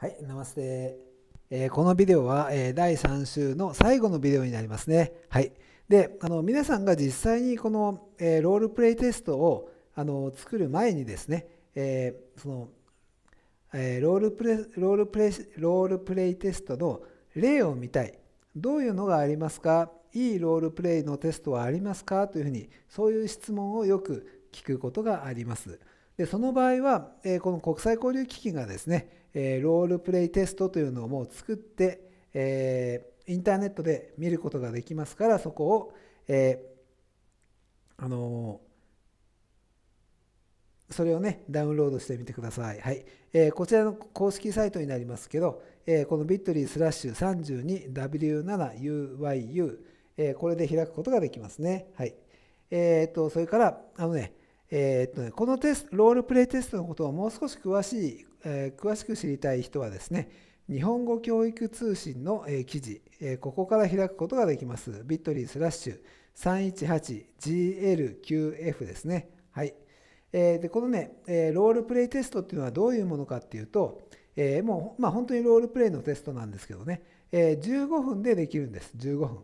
はい、ナマステ。えー、このビデオは、えー、第3週の最後のビデオになりますね。はい。で、あの皆さんが実際にこの、えー、ロールプレイテストをあの作る前にですね、えその、えロールプレロールプレロールプレイテストの例を見たい。どういうのがありますかいいロールプレイのテストはありますかというふうに、そういう質問をよく聞くことがあります。でその場合は、えこの国際交流基金がですね、えロールプレイテストというのをもう作って、えインターネットで見ることができますからそこを、えあのそれをね、ダウンロードしてみてください。はい。えー、こちらの公式サイトになりますけど、えー、このビットリースラッシュ 32W7UYU、えー、これで開くことができますね。はい。えっと、それから、あのね、えー、っとね、このテストロールプレイテストのことをもう少し詳しい、えー、詳しく知りたい人はですね日本語教育通信の、えー、記事、えここから開くことができます。ビットリースラッシュ 318GLQF ですね。はい。えで、このね、えロールプレイテストっていうのはどういうものかっていうと、えもう、まあ、本当にロールプレイのテストなんですけどね、え15分でできるんです。15分。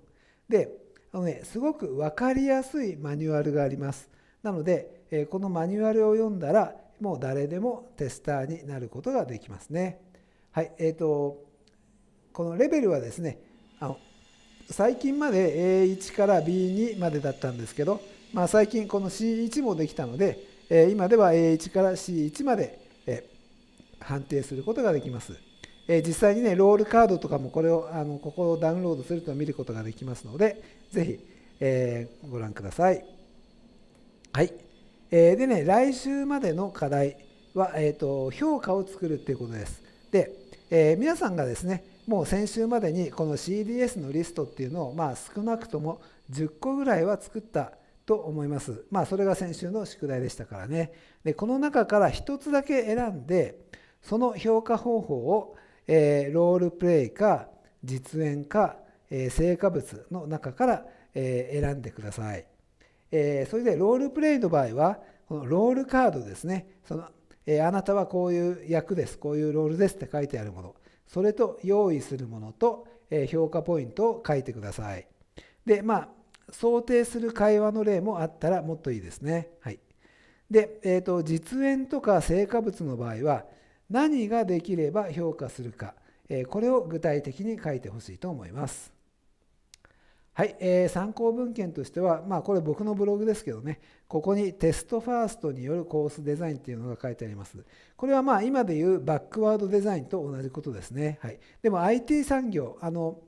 で、あのね、すごく分かりやすいマニュアルがあります。なので、えこのマニュアルを読んだらもう誰でもテスターになることができますね。はいえーと、このレベルはですねあの最近まで A1 から B2 までだったんですけど、まあ、最近この C1 もできたので、え今では A1 から C1 まで、え判定することができます。え実際にねロールカードとかもこれをあのここをダウンロードすると見ることができますので是非、えー、ご覧ください。はい、えー、でね来週までの課題は、えーと、評価を作るっていうことですで、えー、皆さんがですねもう先週までにこの CDS のリストっていうのを、まあ、少なくとも10個ぐらいは作ったと思います。まあ、それが先週の宿題でしたからね。でこの中から1つだけ選んでその評価方法を、えー、ロールプレイか実演か、えー、成果物の中から、えー、選んでください。えそれでロールプレイの場合はこのロールカードですねその、えあなたはこういう役ですこういうロールですって書いてあるものそれと用意するものと、え評価ポイントを書いてくださいでまあ想定する会話の例もあったらもっといいですねはいで、えーと、実演とか成果物の場合は何ができれば評価するか、えこれを具体的に書いてほしいと思いますはい、えー、参考文献としては、まあ、これ僕のブログですけどね、ここにテストファーストによるコースデザインっていうのが書いてあります。これはまあ今でいうバックワードデザインと同じことですね。はい、でも IT 産業あの、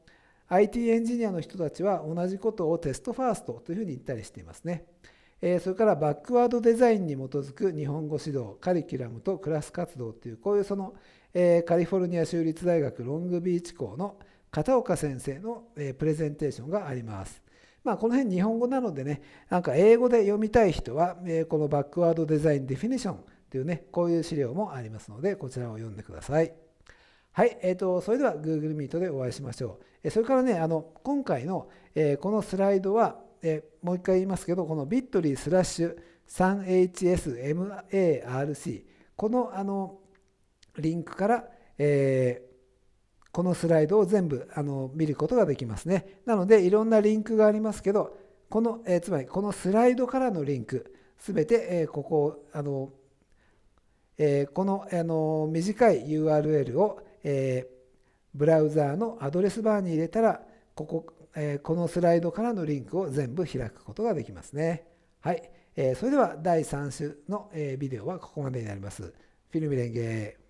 IT エンジニアの人たちは同じことをテストファーストというふうに言ったりしていますね。えー、それからバックワードデザインに基づく日本語指導、カリキュラムとクラス活動っていう、こういうその、えー、カリフォルニア州立大学ロングビーチ校の片岡先生の、プレゼンテーションがあります。まあ、この辺日本語なのでね、なんか英語で読みたい人は、このバックワードデザインディフィニションというね、こういう資料もありますので、こちらを読んでください。はい、えーと、それでは Google Meet でお会いしましょう。それからね、あの今回の、えこのスライドは、えもう一回言いますけど、この bit.ly スラッシュ 3hsmarc、このあのリンクから、えーこのスライドを全部あの見ることができますね。なのでいろんなリンクがありますけど、このえー、つまりこのスライドからのリンク、すべて、えー、ここあの、えー、このあの短い URL を、えー、ブラウザーのアドレスバーに入れたら、ここ、えー、このスライドからのリンクを全部開くことができますね。はい。えー、それでは第3種の、えー、ビデオはここまでになります。フィルムレンゲー。